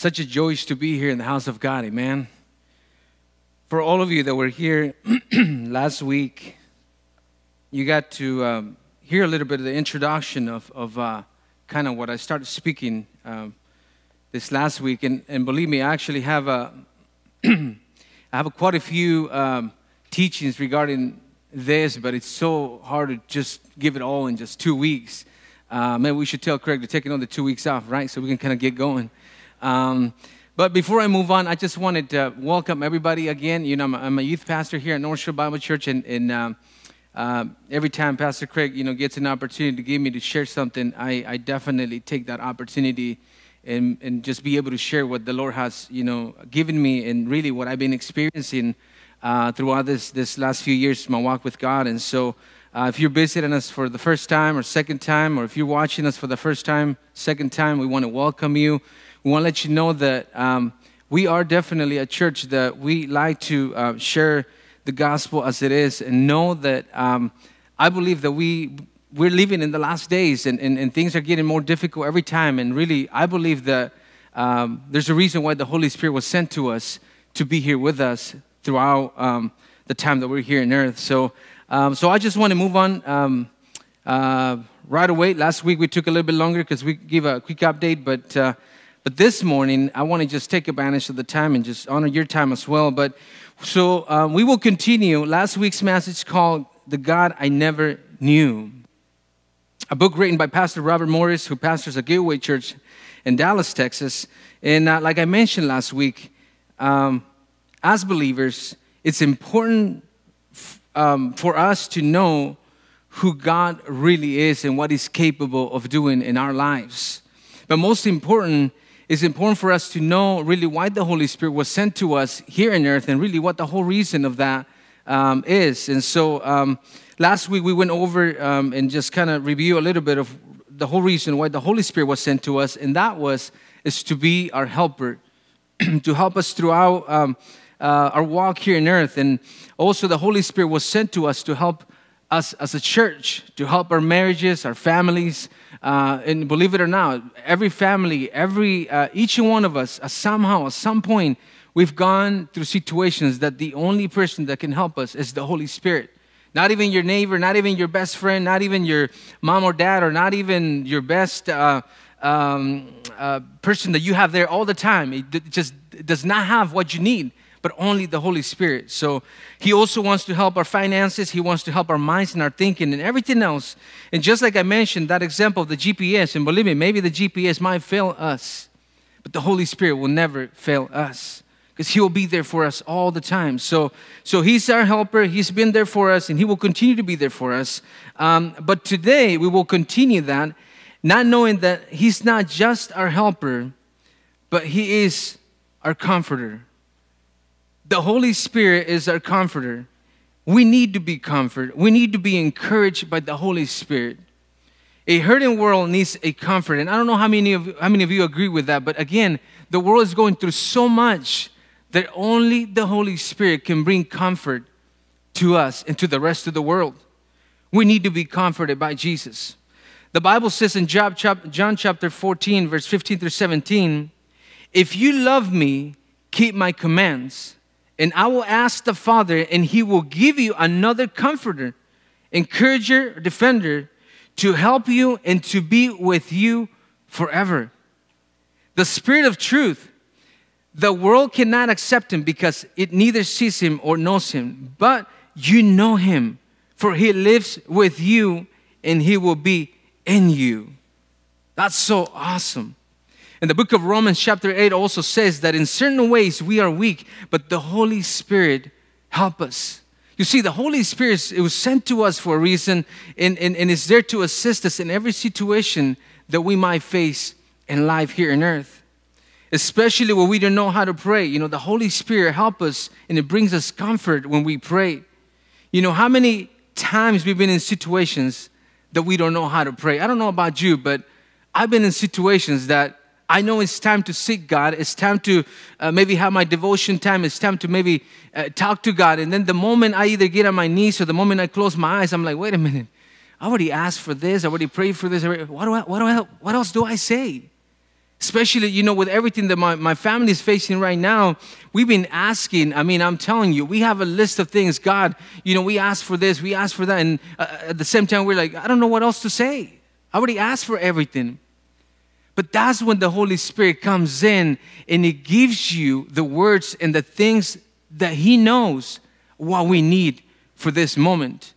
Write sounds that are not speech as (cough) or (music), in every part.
Such a joy to be here in the house of God, amen. For all of you that were here (clears throat) last week, you got to um, hear a little bit of the introduction of, of uh, kind of what I started speaking um, this last week. And, and believe me, I actually have a, (clears throat) I have a quite a few um, teachings regarding this, but it's so hard to just give it all in just two weeks. Uh, maybe we should tell Craig to take another two weeks off, right? So we can kind of get going. Um, but before I move on, I just wanted to welcome everybody again. You know, I'm a, I'm a youth pastor here at North Shore Bible Church, and, and um, uh, every time Pastor Craig, you know, gets an opportunity to give me to share something, I, I definitely take that opportunity and, and just be able to share what the Lord has, you know, given me and really what I've been experiencing uh, throughout this, this last few years, my walk with God. And so uh, if you're visiting us for the first time or second time, or if you're watching us for the first time, second time, we want to welcome you we want to let you know that um, we are definitely a church that we like to uh, share the gospel as it is and know that um, I believe that we, we're living in the last days and, and, and things are getting more difficult every time. And really, I believe that um, there's a reason why the Holy Spirit was sent to us to be here with us throughout um, the time that we're here on earth. So, um, so I just want to move on um, uh, right away. Last week we took a little bit longer because we gave a quick update, but uh, but this morning, I want to just take advantage of the time and just honor your time as well. But so uh, we will continue last week's message called The God I Never Knew, a book written by Pastor Robert Morris, who pastors a gateway church in Dallas, Texas. And uh, like I mentioned last week, um, as believers, it's important um, for us to know who God really is and what He's capable of doing in our lives. But most important, it's important for us to know really why the Holy Spirit was sent to us here on earth and really what the whole reason of that um, is. And so um, last week we went over um, and just kind of review a little bit of the whole reason why the Holy Spirit was sent to us, and that was is to be our helper, (clears throat) to help us throughout um, uh, our walk here on earth. And also the Holy Spirit was sent to us to help us as a church, to help our marriages, our families, uh, and believe it or not, every family, every uh, each one of us, uh, somehow, at some point, we've gone through situations that the only person that can help us is the Holy Spirit. Not even your neighbor, not even your best friend, not even your mom or dad, or not even your best uh, um, uh, person that you have there all the time. It just does not have what you need but only the Holy Spirit. So He also wants to help our finances, He wants to help our minds and our thinking and everything else. And just like I mentioned, that example of the GPS, and believe me, maybe the GPS might fail us, but the Holy Spirit will never fail us. Because he will be there for us all the time. So, so he's our helper. He's been there for us, and he will continue to be there for us. Um, but today we will continue that, not knowing that he's not just our helper, but he is our comforter the Holy Spirit is our comforter. We need to be comforted. We need to be encouraged by the Holy Spirit. A hurting world needs a comfort. And I don't know how many of, how many of you agree with that, but again, the world is going through so much that only the Holy Spirit can bring comfort to us and to the rest of the world. We need to be comforted by Jesus. The Bible says in John chapter 14, verse 15 through 17, if you love me, keep my commands, and I will ask the Father, and he will give you another comforter, encourager, defender to help you and to be with you forever. The Spirit of truth, the world cannot accept him because it neither sees him or knows him, but you know him, for he lives with you and he will be in you. That's so awesome. And the book of Romans, chapter 8, also says that in certain ways we are weak, but the Holy Spirit help us. You see, the Holy Spirit it was sent to us for a reason and, and, and is there to assist us in every situation that we might face in life here on earth. Especially when we don't know how to pray. You know, the Holy Spirit help us and it brings us comfort when we pray. You know, how many times we've been in situations that we don't know how to pray. I don't know about you, but I've been in situations that I know it's time to seek God. It's time to uh, maybe have my devotion time. It's time to maybe uh, talk to God. And then the moment I either get on my knees or the moment I close my eyes, I'm like, wait a minute. I already asked for this. I already prayed for this. What, do I, what, do I, what else do I say? Especially, you know, with everything that my, my family is facing right now, we've been asking. I mean, I'm telling you, we have a list of things. God, you know, we asked for this, we asked for that. And uh, at the same time, we're like, I don't know what else to say. I already asked for everything. But that's when the Holy Spirit comes in and He gives you the words and the things that He knows what we need for this moment.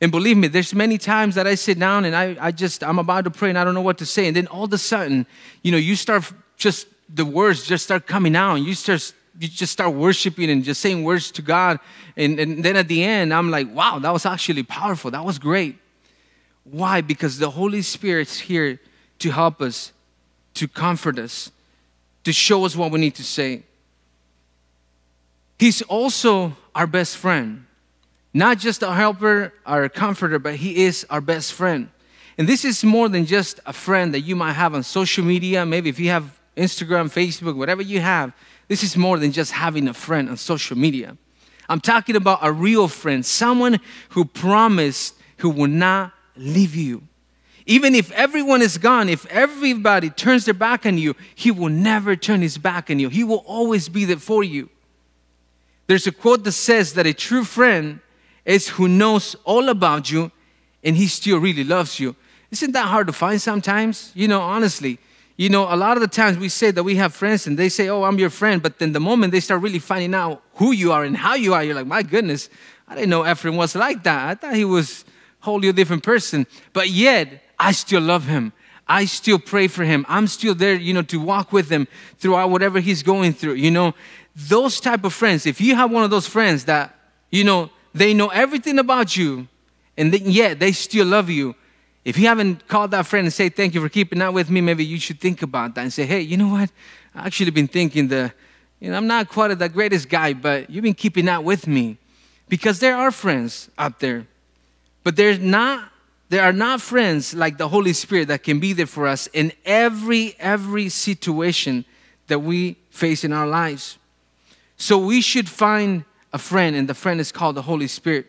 And believe me, there's many times that I sit down and I, I just, I'm about to pray and I don't know what to say. And then all of a sudden, you know, you start just, the words just start coming out. And you start, you just start worshiping and just saying words to God. And, and then at the end, I'm like, wow, that was actually powerful. That was great. Why? Because the Holy Spirit's here to help us to comfort us, to show us what we need to say. He's also our best friend. Not just our helper, our comforter, but He is our best friend. And this is more than just a friend that you might have on social media. Maybe if you have Instagram, Facebook, whatever you have, this is more than just having a friend on social media. I'm talking about a real friend, someone who promised who will not leave you, even if everyone is gone, if everybody turns their back on you, He will never turn His back on you. He will always be there for you. There's a quote that says that a true friend is who knows all about you and He still really loves you. Isn't that hard to find sometimes? You know, honestly, you know, a lot of the times we say that we have friends and they say, Oh, I'm your friend. But then the moment they start really finding out who you are and how you are, you're like, My goodness, I didn't know Ephraim was like that. I thought he was wholly a different person. But yet, I still love him. I still pray for him. I'm still there, you know, to walk with him throughout whatever he's going through. You know, those type of friends, if you have one of those friends that, you know, they know everything about you and yet yeah, they still love you. If you haven't called that friend and say thank you for keeping that with me, maybe you should think about that and say, hey, you know what? I actually been thinking the, you know, I'm not quite the greatest guy, but you've been keeping that with me. Because there are friends out there, but they're not there are not friends like the Holy Spirit that can be there for us in every, every situation that we face in our lives. So we should find a friend, and the friend is called the Holy Spirit.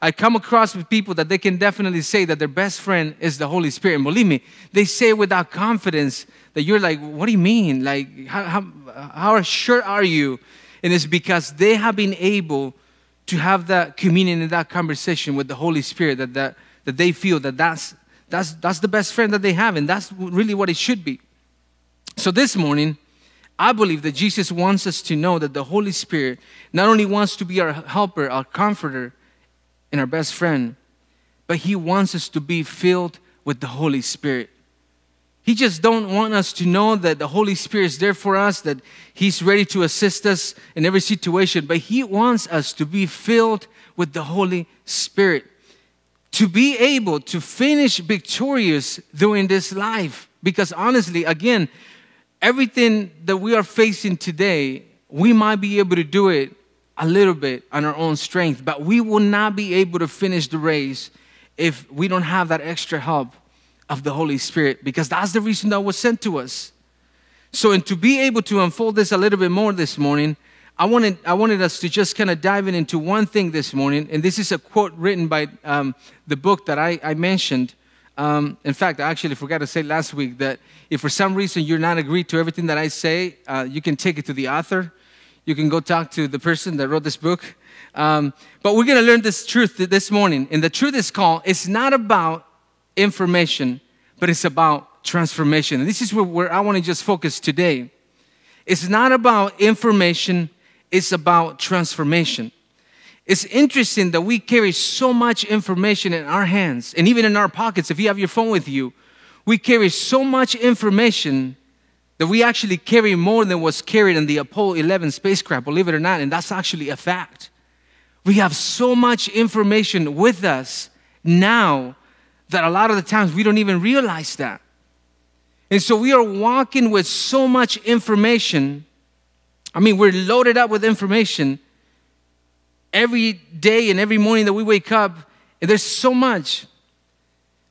I come across with people that they can definitely say that their best friend is the Holy Spirit. And believe me, they say without confidence that you're like, what do you mean? Like, how, how, how sure are you? And it's because they have been able to have that communion and that conversation with the Holy Spirit that, that that they feel that that's, that's, that's the best friend that they have, and that's really what it should be. So this morning, I believe that Jesus wants us to know that the Holy Spirit not only wants to be our helper, our comforter, and our best friend, but He wants us to be filled with the Holy Spirit. He just don't want us to know that the Holy Spirit is there for us, that He's ready to assist us in every situation, but He wants us to be filled with the Holy Spirit to be able to finish victorious during this life. Because honestly, again, everything that we are facing today, we might be able to do it a little bit on our own strength, but we will not be able to finish the race if we don't have that extra help of the Holy Spirit, because that's the reason that was sent to us. So, and to be able to unfold this a little bit more this morning, I wanted, I wanted us to just kind of dive in into one thing this morning, and this is a quote written by um, the book that I, I mentioned. Um, in fact, I actually forgot to say last week that if for some reason you're not agreed to everything that I say, uh, you can take it to the author. You can go talk to the person that wrote this book. Um, but we're going to learn this truth this morning. And the truth is called, it's not about information, but it's about transformation. And this is where, where I want to just focus today. It's not about information, is about transformation. It's interesting that we carry so much information in our hands and even in our pockets. If you have your phone with you, we carry so much information that we actually carry more than was carried in the Apollo 11 spacecraft, believe it or not, and that's actually a fact. We have so much information with us now that a lot of the times we don't even realize that. And so we are walking with so much information I mean, we're loaded up with information every day and every morning that we wake up. there's so much.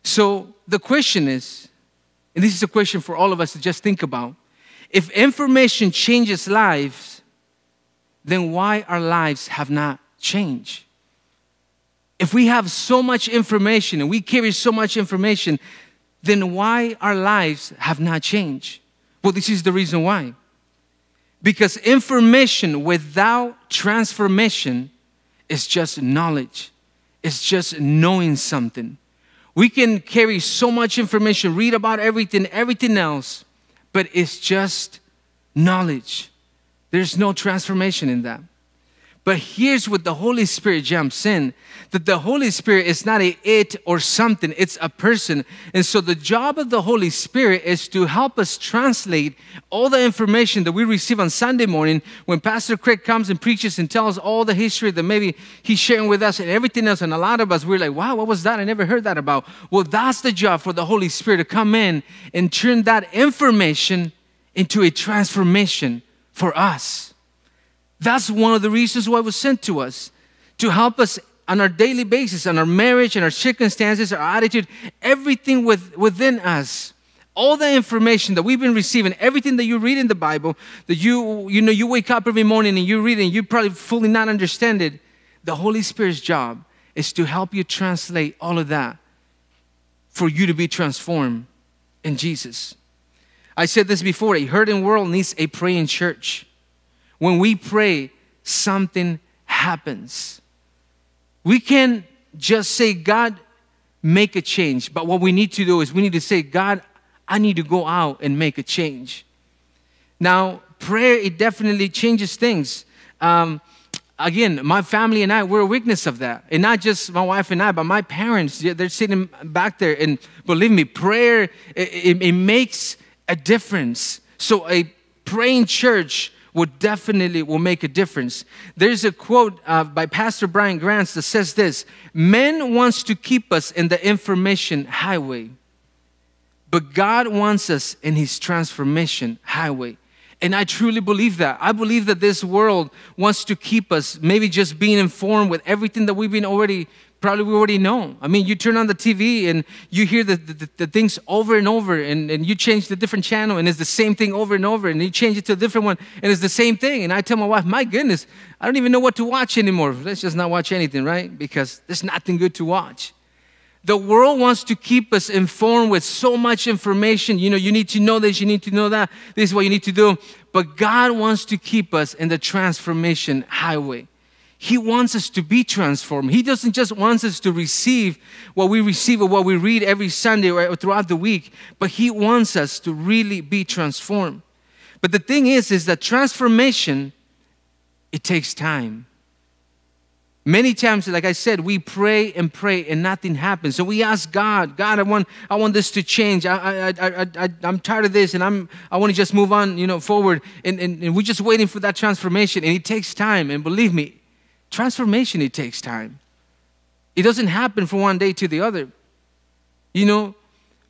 So the question is, and this is a question for all of us to just think about if information changes lives, then why our lives have not changed? If we have so much information and we carry so much information, then why our lives have not changed? Well, this is the reason why. Because information without transformation is just knowledge, it's just knowing something. We can carry so much information, read about everything, everything else, but it's just knowledge. There's no transformation in that. But here's what the Holy Spirit jumps in that the Holy Spirit is not a it or something, it's a person. And so the job of the Holy Spirit is to help us translate all the information that we receive on Sunday morning when Pastor Craig comes and preaches and tells all the history that maybe he's sharing with us and everything else. And a lot of us, we're like, wow, what was that? I never heard that about. Well, that's the job for the Holy Spirit to come in and turn that information into a transformation for us. That's one of the reasons why it was sent to us to help us on our daily basis, on our marriage, and our circumstances, our attitude, everything with, within us. All the information that we've been receiving, everything that you read in the Bible, that you you know you wake up every morning and you read it and you probably fully not understand it. The Holy Spirit's job is to help you translate all of that for you to be transformed in Jesus. I said this before, a hurting world needs a praying church. When we pray, something happens. We can just say, God, make a change. But what we need to do is we need to say, God, I need to go out and make a change. Now, prayer, it definitely changes things. Um, again, my family and I, we're a witness of that. And not just my wife and I, but my parents, they're sitting back there. And believe me, prayer, it, it, it makes a difference. So a praying church will definitely will make a difference. There's a quote uh, by Pastor Brian Grants that says this, "Men wants to keep us in the information highway, but God wants us in his transformation highway." And I truly believe that. I believe that this world wants to keep us maybe just being informed with everything that we've been already probably we already know. I mean, you turn on the TV and you hear the, the, the, things over and over, and, and you change the different channel, and it's the same thing over and over, and you change it to a different one, and it's the same thing. And I tell my wife, my goodness, I don't even know what to watch anymore. Let's just not watch anything, right? Because there's nothing good to watch. The world wants to keep us informed with so much information. You know, you need to know this, you need to know that, this is what you need to do. But God wants to keep us in the transformation highway. He wants us to be transformed. He doesn't just want us to receive what we receive or what we read every Sunday or throughout the week, but He wants us to really be transformed. But the thing is, is that transformation, it takes time. Many times, like I said, we pray and pray and nothing happens. So we ask God, God, I want, I want this to change. I, I, I, I, I'm tired of this and I'm, I want to just move on, you know, forward. And, and, and we're just waiting for that transformation. And it takes time. And believe me, Transformation, it takes time. It doesn't happen from one day to the other. You know,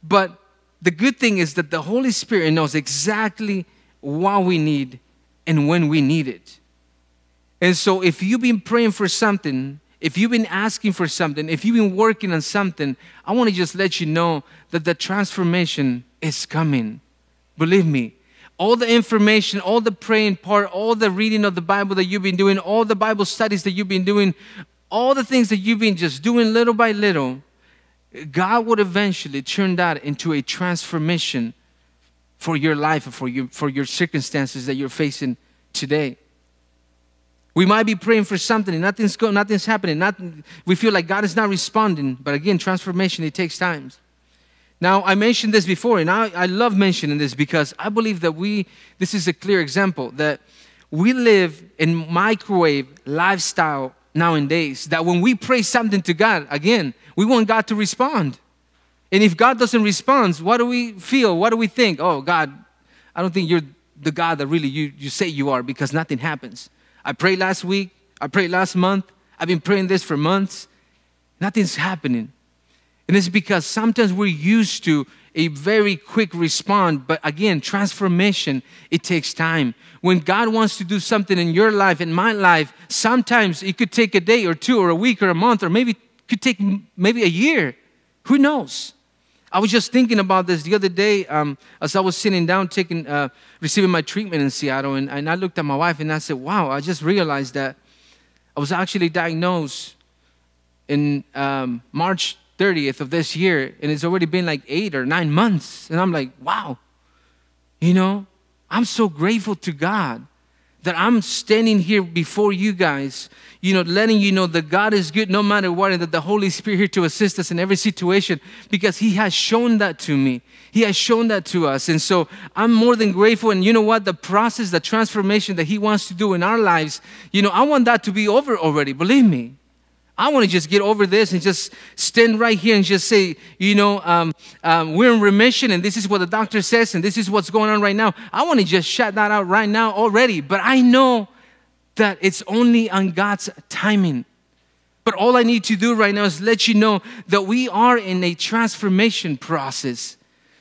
but the good thing is that the Holy Spirit knows exactly what we need and when we need it. And so, if you've been praying for something, if you've been asking for something, if you've been working on something, I want to just let you know that the transformation is coming. Believe me, all the information, all the praying part, all the reading of the Bible that you've been doing, all the Bible studies that you've been doing, all the things that you've been just doing little by little, God would eventually turn that into a transformation for your life and for your, for your circumstances that you're facing today. We might be praying for something and nothing's, go, nothing's happening. Nothing, we feel like God is not responding. But again, transformation, it takes time. Now, I mentioned this before, and I, I love mentioning this because I believe that we, this is a clear example that we live in microwave lifestyle nowadays that when we pray something to God, again, we want God to respond. And if God doesn't respond, what do we feel? What do we think? Oh, God, I don't think you're the God that really you, you say you are because nothing happens. I prayed last week, I prayed last month, I've been praying this for months, nothing's happening. And it's because sometimes we're used to a very quick response, but again, transformation, it takes time. When God wants to do something in your life, in my life, sometimes it could take a day or two or a week or a month or maybe it could take maybe a year. Who knows? I was just thinking about this the other day um, as I was sitting down, taking, uh, receiving my treatment in Seattle, and, and I looked at my wife and I said, wow, I just realized that I was actually diagnosed in um, March 30th of this year, and it's already been like eight or nine months. And I'm like, wow, you know, I'm so grateful to God that I'm standing here before you guys, you know, letting you know that God is good no matter what, and that the Holy Spirit here to assist us in every situation because He has shown that to me. He has shown that to us. And so I'm more than grateful. And you know what? The process, the transformation that He wants to do in our lives, you know, I want that to be over already, believe me. I want to just get over this and just stand right here and just say, you know, um, um, we're in remission and this is what the doctor says and this is what's going on right now. I want to just shut that out right now already. But I know that it's only on God's timing. But all I need to do right now is let you know that we are in a transformation process.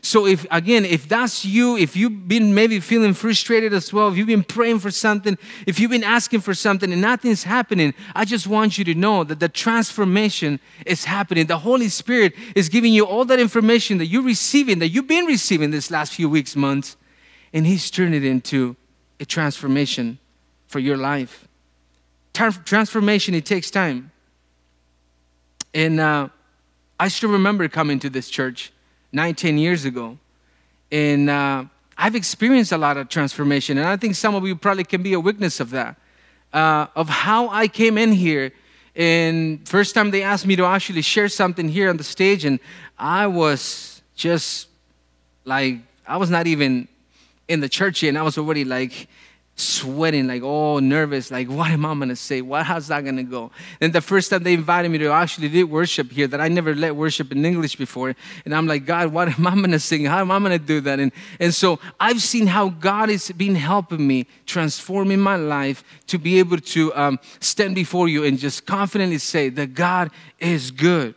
So, if again, if that's you, if you've been maybe feeling frustrated as well, if you've been praying for something, if you've been asking for something and nothing's happening, I just want you to know that the transformation is happening. The Holy Spirit is giving you all that information that you're receiving, that you've been receiving this last few weeks, months, and He's turned it into a transformation for your life. Transformation, it takes time. And uh, I still remember coming to this church Nineteen years ago. And uh, I've experienced a lot of transformation. And I think some of you probably can be a witness of that, uh, of how I came in here. And first time they asked me to actually share something here on the stage, and I was just like, I was not even in the church yet, and I was already like, sweating, like all oh, nervous, like what am I gonna say? What how's that gonna go? And the first time they invited me to actually do worship here, that I never led worship in English before, and I'm like, God, what am I gonna sing? How am I gonna do that? And and so I've seen how God has been helping me, transforming my life to be able to um, stand before you and just confidently say that God is good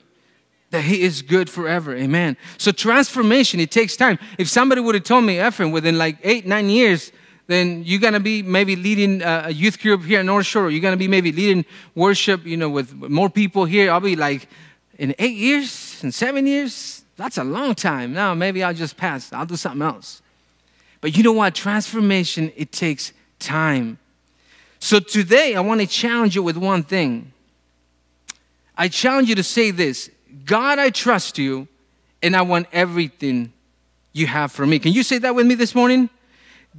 that he is good forever. Amen. So transformation, it takes time. If somebody would have told me, Ephraim, within like eight, nine years, then you're going to be maybe leading uh, a youth group here in North Shore. You're going to be maybe leading worship, you know, with more people here. I'll be like, in eight years, in seven years, that's a long time. Now maybe I'll just pass. I'll do something else. But you know what? Transformation, it takes time. So today, I want to challenge you with one thing. I challenge you to say this God, I trust you, and I want everything you have for me. Can you say that with me this morning?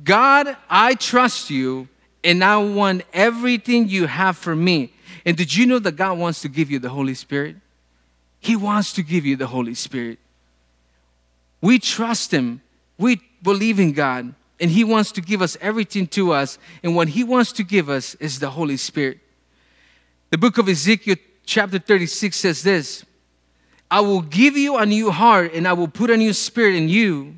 God, I trust you, and I want everything you have for me. And did you know that God wants to give you the Holy Spirit? He wants to give you the Holy Spirit. We trust Him, we believe in God, and He wants to give us everything to us. And what He wants to give us is the Holy Spirit. The book of Ezekiel, chapter 36, says this I will give you a new heart, and I will put a new spirit in you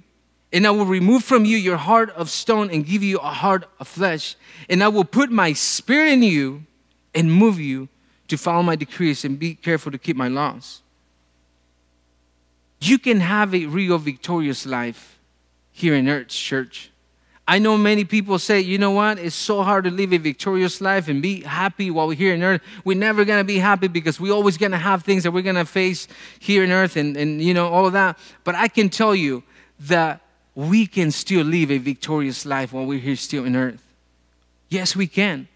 and I will remove from you your heart of stone and give you a heart of flesh. And I will put my spirit in you and move you to follow my decrees and be careful to keep my laws. You can have a real victorious life here in earth, church. I know many people say, you know what? It's so hard to live a victorious life and be happy while we're here in earth. We're never going to be happy because we're always going to have things that we're going to face here in earth and, and, you know, all of that. But I can tell you that we can still live a victorious life while we're here still in earth. Yes, we can.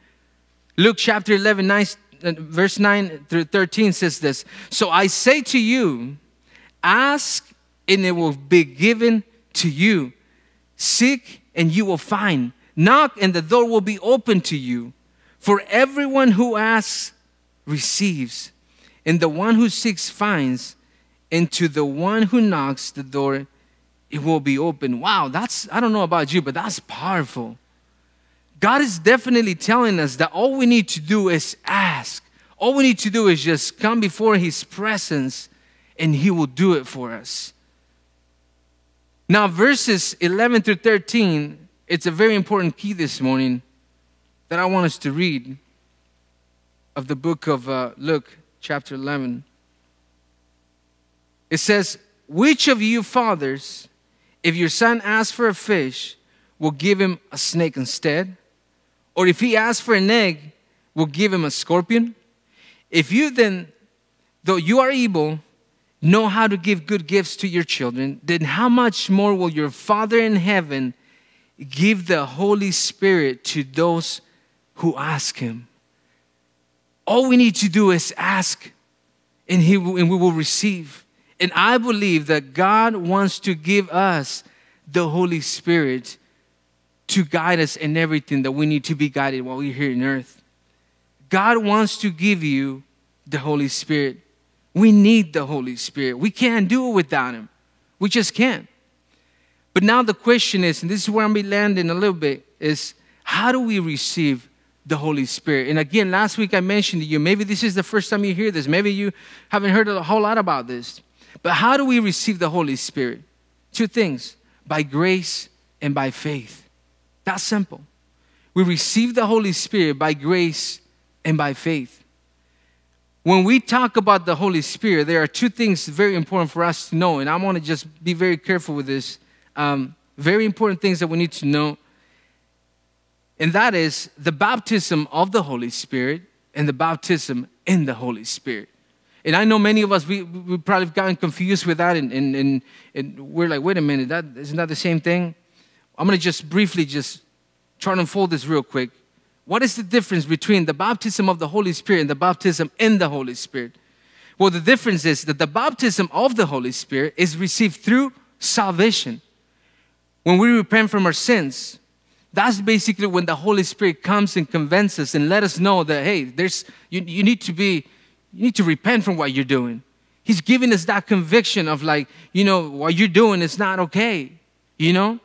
Luke chapter 11, 9, uh, verse 9 through 13 says this So I say to you, ask and it will be given to you. Seek and you will find. Knock and the door will be open to you. For everyone who asks receives, and the one who seeks finds, and to the one who knocks the door it will be open. Wow, that's, I don't know about you, but that's powerful. God is definitely telling us that all we need to do is ask. All we need to do is just come before His presence and He will do it for us. Now, verses 11 through 13, it's a very important key this morning that I want us to read of the book of uh, Luke, chapter 11. It says, Which of you fathers if your son asks for a fish, we'll give him a snake instead. Or if he asks for an egg, we'll give him a scorpion. If you then, though you are evil, know how to give good gifts to your children, then how much more will your Father in heaven give the Holy Spirit to those who ask him? All we need to do is ask, and, he, and we will receive. And I believe that God wants to give us the Holy Spirit to guide us in everything that we need to be guided while we're here on earth. God wants to give you the Holy Spirit. We need the Holy Spirit. We can't do it without Him. We just can't. But now the question is, and this is where I'm going to be landing a little bit, is how do we receive the Holy Spirit? And again, last week I mentioned to you, maybe this is the first time you hear this. Maybe you haven't heard a whole lot about this. But how do we receive the Holy Spirit? Two things by grace and by faith. That's simple. We receive the Holy Spirit by grace and by faith. When we talk about the Holy Spirit, there are two things very important for us to know, and I want to just be very careful with this. Um, very important things that we need to know, and that is the baptism of the Holy Spirit and the baptism in the Holy Spirit. And I know many of us, we, we probably have gotten confused with that, and, and, and, and we're like, wait a minute, that, isn't that the same thing? I'm going to just briefly just try and unfold this real quick. What is the difference between the baptism of the Holy Spirit and the baptism in the Holy Spirit? Well, the difference is that the baptism of the Holy Spirit is received through salvation. When we repent from our sins, that's basically when the Holy Spirit comes and convinces us and let us know that, hey, there's, you, you need to be you need to repent from what you're doing. He's giving us that conviction of like, you know, what you're doing is not okay. You know?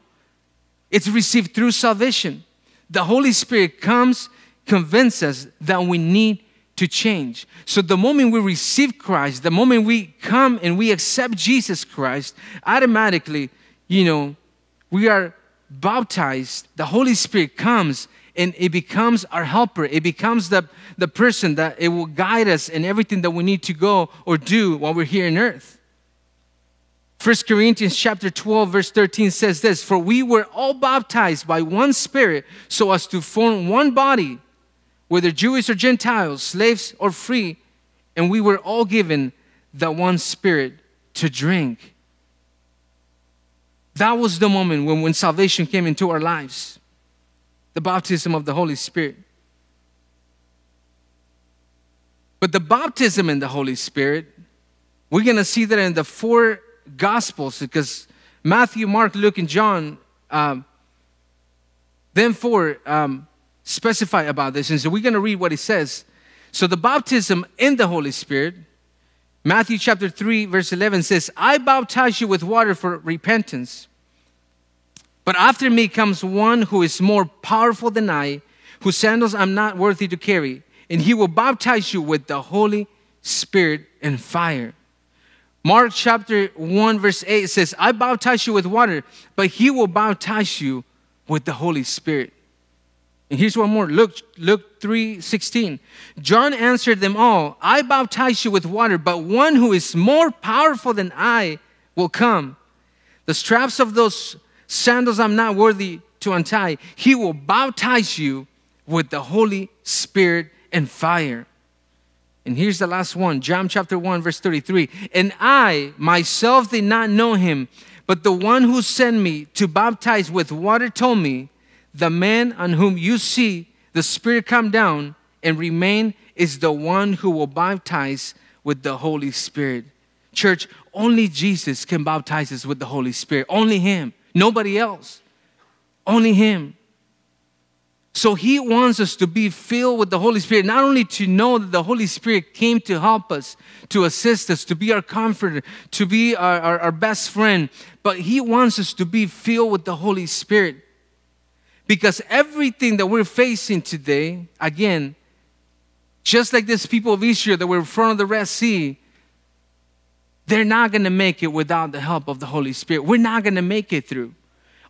It's received through salvation. The Holy Spirit comes, convinces us that we need to change. So the moment we receive Christ, the moment we come and we accept Jesus Christ, automatically, you know, we are baptized. The Holy Spirit comes and it becomes our helper. It becomes the, the person that it will guide us in everything that we need to go or do while we're here on earth. 1 Corinthians chapter 12 verse 13 says this, "For we were all baptized by one spirit so as to form one body, whether Jews or Gentiles, slaves or free, and we were all given the one spirit to drink." That was the moment when, when salvation came into our lives the baptism of the Holy Spirit. But the baptism in the Holy Spirit, we're going to see that in the four Gospels because Matthew, Mark, Luke, and John, um, then four um, specify about this. And so we're going to read what it says. So the baptism in the Holy Spirit, Matthew chapter 3, verse 11 says, I baptize you with water for repentance. But after me comes one who is more powerful than I, whose sandals I'm not worthy to carry, and he will baptize you with the Holy Spirit and fire. Mark chapter 1, verse 8 says, I baptize you with water, but he will baptize you with the Holy Spirit. And here's one more Luke, Luke 3 16. John answered them all, I baptize you with water, but one who is more powerful than I will come. The straps of those sandals I'm not worthy to untie. He will baptize you with the Holy Spirit and fire. And here's the last one John chapter 1, verse 33. And I myself did not know him, but the one who sent me to baptize with water told me, The man on whom you see the Spirit come down and remain is the one who will baptize with the Holy Spirit. Church, only Jesus can baptize us with the Holy Spirit, only Him. Nobody else. Only Him. So He wants us to be filled with the Holy Spirit, not only to know that the Holy Spirit came to help us, to assist us, to be our comforter, to be our, our, our best friend, but He wants us to be filled with the Holy Spirit. Because everything that we're facing today, again, just like these people of Israel that were in front of the Red Sea, they're not going to make it without the help of the Holy Spirit. We're not going to make it through.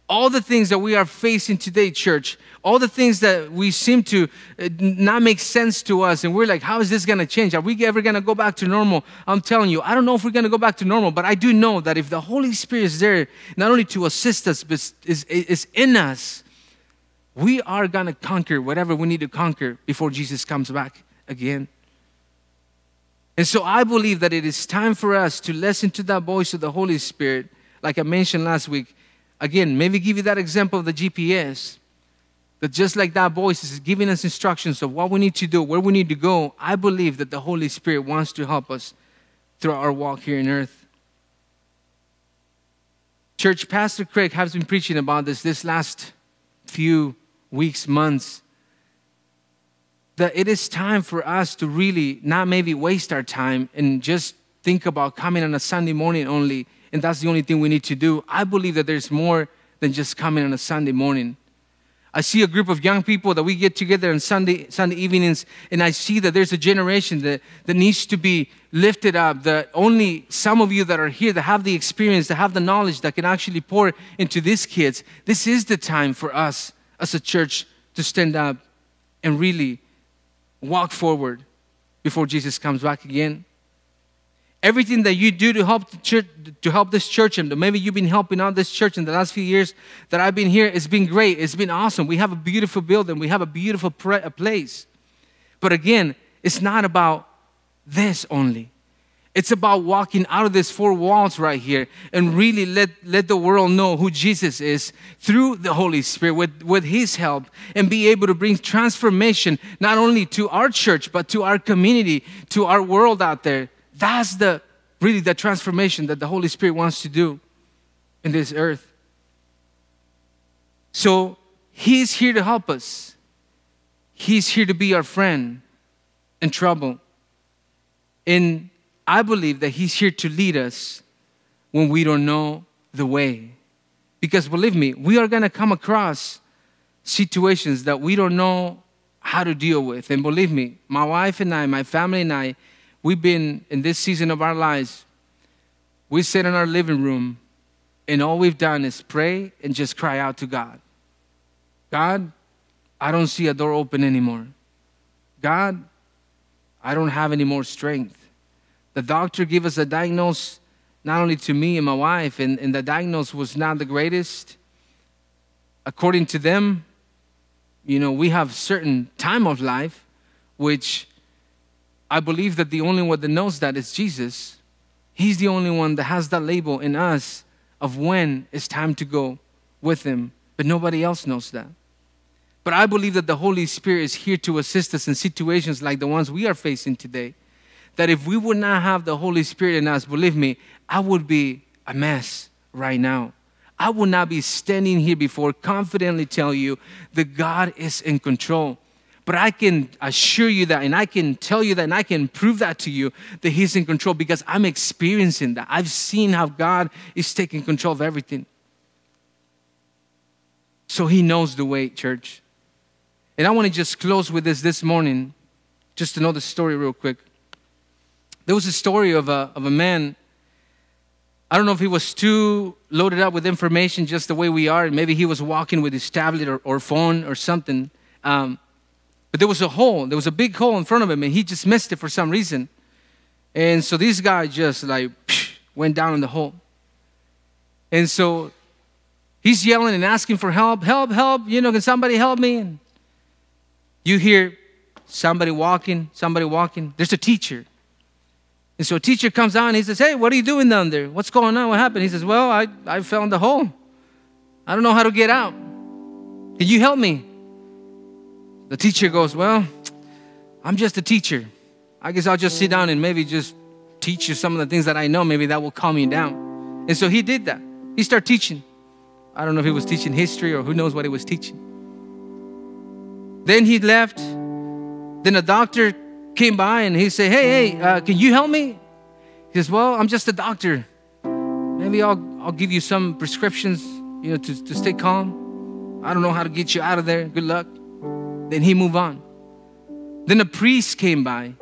All the things that we are facing today, church, all the things that we seem to uh, not make sense to us, and we're like, how is this going to change? Are we ever going to go back to normal? I'm telling you, I don't know if we're going to go back to normal, but I do know that if the Holy Spirit is there, not only to assist us, but is, is in us, we are going to conquer whatever we need to conquer before Jesus comes back again. And so I believe that it is time for us to listen to that voice of the Holy Spirit, like I mentioned last week. Again, maybe give you that example of the GPS, that just like that voice is giving us instructions of what we need to do, where we need to go. I believe that the Holy Spirit wants to help us through our walk here on earth. Church, Pastor Craig has been preaching about this this last few weeks, months that it is time for us to really not maybe waste our time and just think about coming on a Sunday morning only, and that's the only thing we need to do. I believe that there's more than just coming on a Sunday morning. I see a group of young people that we get together on Sunday, Sunday evenings, and I see that there's a generation that, that needs to be lifted up. That only some of you that are here that have the experience, that have the knowledge, that can actually pour into these kids. This is the time for us as a church to stand up and really walk forward before Jesus comes back again. Everything that you do to help the church, to help this church, and maybe you've been helping out this church in the last few years that I've been here, it's been great. It's been awesome. We have a beautiful building. We have a beautiful place. But again, it's not about this only. It's about walking out of these four walls right here and really let, let the world know who Jesus is through the Holy Spirit with, with His help and be able to bring transformation not only to our church, but to our community, to our world out there. That's the really the transformation that the Holy Spirit wants to do in this earth. So He's here to help us, He's here to be our friend in trouble. In I believe that He's here to lead us when we don't know the way. Because believe me, we are going to come across situations that we don't know how to deal with. And believe me, my wife and I, my family and I, we've been in this season of our lives, we sit in our living room and all we've done is pray and just cry out to God God, I don't see a door open anymore. God, I don't have any more strength. The doctor gave us a diagnosis, not only to me and my wife, and, and the diagnosis was not the greatest. According to them, you know, we have certain time of life, which I believe that the only one that knows that is Jesus. He's the only one that has that label in us of when it's time to go with Him, but nobody else knows that. But I believe that the Holy Spirit is here to assist us in situations like the ones we are facing today that if we would not have the Holy Spirit in us, believe me, I would be a mess right now. I would not be standing here before confidently tell you that God is in control. But I can assure you that, and I can tell you that, and I can prove that to you that He's in control because I'm experiencing that. I've seen how God is taking control of everything. So He knows the way, church. And I want to just close with this this morning, just another story, real quick. There was a story of a, of a man. I don't know if he was too loaded up with information just the way we are, and maybe he was walking with his tablet or, or phone or something. Um, but there was a hole, there was a big hole in front of him, and he just missed it for some reason. And so this guy just like psh, went down in the hole. And so he's yelling and asking for help, help, help, you know, can somebody help me? And you hear somebody walking, somebody walking. There's a teacher. And so a teacher comes out and he says, Hey, what are you doing down there? What's going on? What happened? He says, Well, I, I fell in the hole. I don't know how to get out. Can you help me? The teacher goes, Well, I'm just a teacher. I guess I'll just sit down and maybe just teach you some of the things that I know. Maybe that will calm you down. And so he did that. He started teaching. I don't know if he was teaching history or who knows what he was teaching. Then he left. Then a doctor came by and he said, Hey, hey, uh, can you help me? He says, Well, I'm just a doctor. Maybe I'll, I'll give you some prescriptions, you know, to, to stay calm. I don't know how to get you out of there. Good luck. Then he moved on. Then a priest came by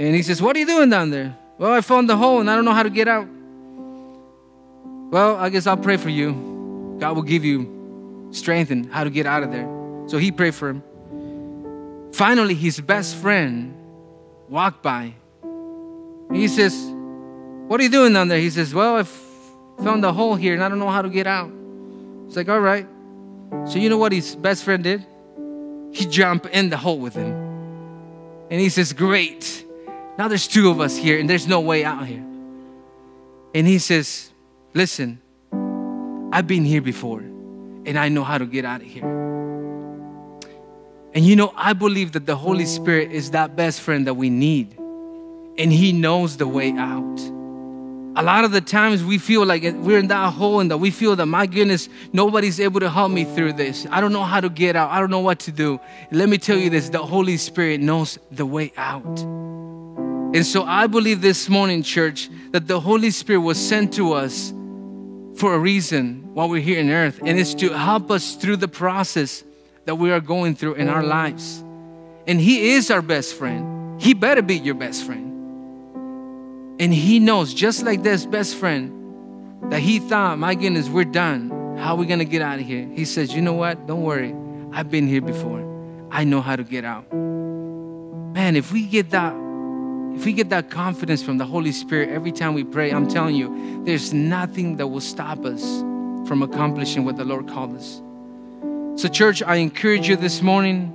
and he says, What are you doing down there? Well, I found the hole and I don't know how to get out. Well, I guess I'll pray for you. God will give you strength and how to get out of there. So he prayed for him. Finally, his best friend walked by. He says, What are you doing down there? He says, Well, I found a hole here and I don't know how to get out. It's like, All right. So, you know what his best friend did? He jumped in the hole with him. And he says, Great. Now there's two of us here and there's no way out here. And he says, Listen, I've been here before and I know how to get out of here. And you know, I believe that the Holy Spirit is that best friend that we need, and He knows the way out. A lot of the times we feel like we're in that hole and that we feel that, my goodness, nobody's able to help me through this. I don't know how to get out. I don't know what to do. let me tell you this the Holy Spirit knows the way out. And so I believe this morning, church, that the Holy Spirit was sent to us for a reason while we're here on earth, and it's to help us through the process that we are going through in our lives. And He is our best friend. He better be your best friend. And He knows, just like this best friend, that He thought, my goodness, we're done. How are we going to get out of here? He says, you know what? Don't worry. I've been here before. I know how to get out. Man, if we get that if we get that confidence from the Holy Spirit every time we pray, I'm telling you, there's nothing that will stop us from accomplishing what the Lord called us. So, church, I encourage you this morning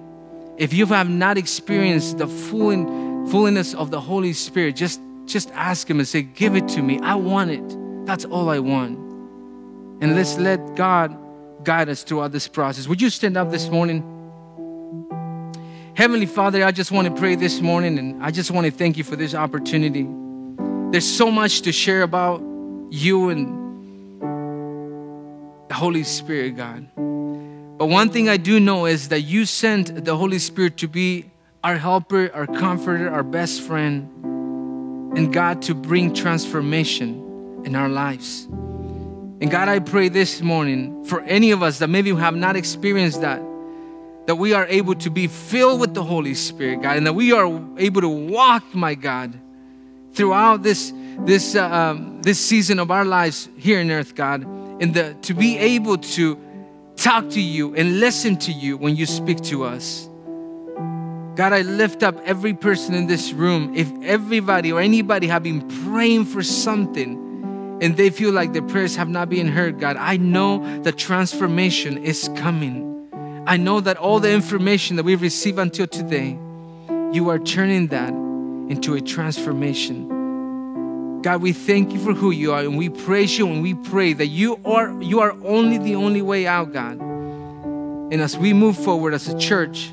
if you have not experienced the fullness of the Holy Spirit, just, just ask Him and say, Give it to me. I want it. That's all I want. And let's let God guide us throughout this process. Would you stand up this morning? Heavenly Father, I just want to pray this morning and I just want to thank you for this opportunity. There's so much to share about you and the Holy Spirit, God. But one thing I do know is that you sent the Holy Spirit to be our helper, our comforter, our best friend, and God to bring transformation in our lives. And God, I pray this morning for any of us that maybe have not experienced that, that we are able to be filled with the Holy Spirit, God, and that we are able to walk, my God, throughout this this uh, um, this season of our lives here on earth, God, and the, to be able to talk to you and listen to you when you speak to us. God, I lift up every person in this room. If everybody or anybody have been praying for something and they feel like their prayers have not been heard, God, I know the transformation is coming. I know that all the information that we've received until today, you are turning that into a transformation God, we thank you for who you are and we praise you and we pray that you are you are only the only way out, God. And as we move forward as a church,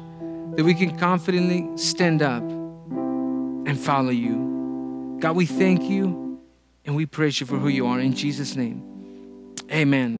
that we can confidently stand up and follow you. God, we thank you and we praise you for who you are in Jesus name. Amen.